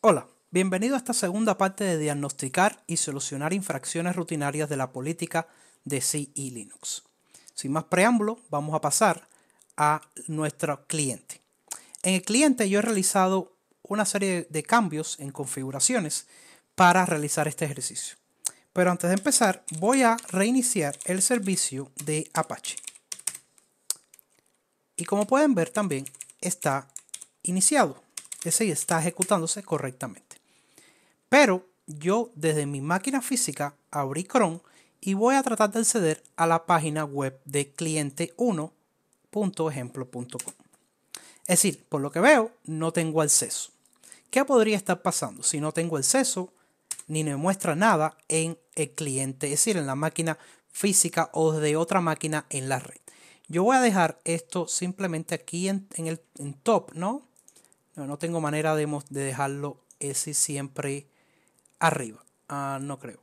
Hola, bienvenido a esta segunda parte de diagnosticar y solucionar infracciones rutinarias de la política de CI Linux. Sin más preámbulo, vamos a pasar a nuestro cliente. En el cliente yo he realizado una serie de cambios en configuraciones para realizar este ejercicio. Pero antes de empezar, voy a reiniciar el servicio de Apache. Y como pueden ver también está iniciado y está ejecutándose correctamente. Pero yo desde mi máquina física abrí Chrome y voy a tratar de acceder a la página web de cliente1.ejemplo.com. Es decir, por lo que veo, no tengo acceso. ¿Qué podría estar pasando si no tengo acceso ni me muestra nada en el cliente, es decir, en la máquina física o de otra máquina en la red? Yo voy a dejar esto simplemente aquí en, el en top, ¿no? No tengo manera de, de dejarlo ese siempre arriba. Ah, no creo.